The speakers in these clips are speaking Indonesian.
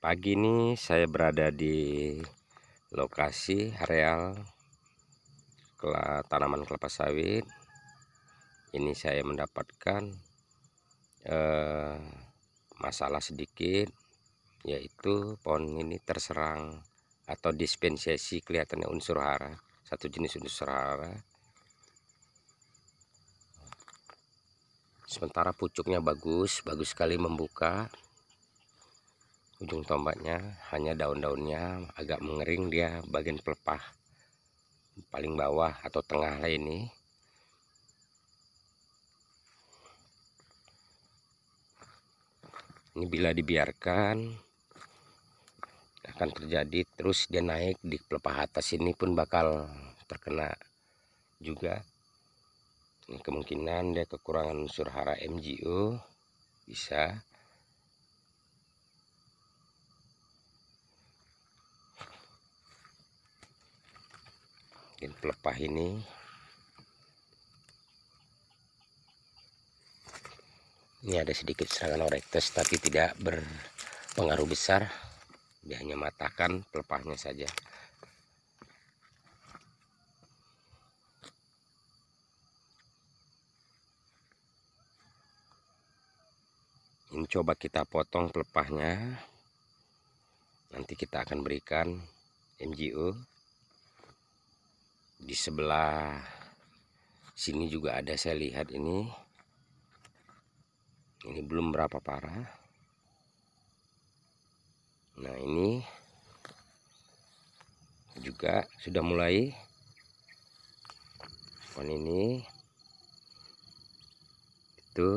Pagi ini saya berada di lokasi areal tanaman kelapa sawit. Ini saya mendapatkan eh, masalah sedikit, yaitu pohon ini terserang atau dispensasi kelihatannya unsur hara, satu jenis unsur hara. Sementara pucuknya bagus, bagus sekali membuka ujung tombaknya hanya daun-daunnya agak mengering dia bagian pelepah paling bawah atau tengah lah ini ini bila dibiarkan akan terjadi terus dia naik di pelepah atas ini pun bakal terkena juga ini kemungkinan dia kekurangan unsur hara MgO bisa mungkin pelepah ini ini ada sedikit serangan orektes tapi tidak berpengaruh besar dia hanya matakan pelepahnya saja ini coba kita potong pelepahnya nanti kita akan berikan MGO di sebelah sini juga ada saya lihat ini ini belum berapa parah nah ini juga sudah mulai pohon ini itu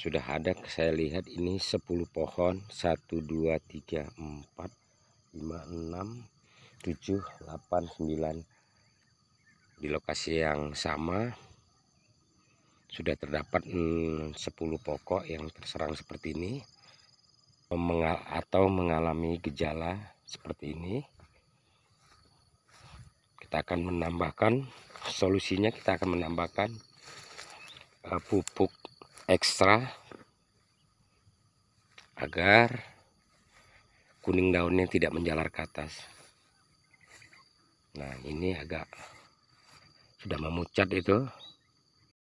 sudah ada saya lihat ini 10 pohon 1 2 3 4 5 6 7 8 9 di lokasi yang sama sudah terdapat hmm, 10 pokok yang terserang seperti ini mengal atau mengalami gejala seperti ini kita akan menambahkan solusinya kita akan menambahkan uh, pupuk ekstra agar kuning daunnya tidak menjalar ke atas nah ini agak sudah memucat itu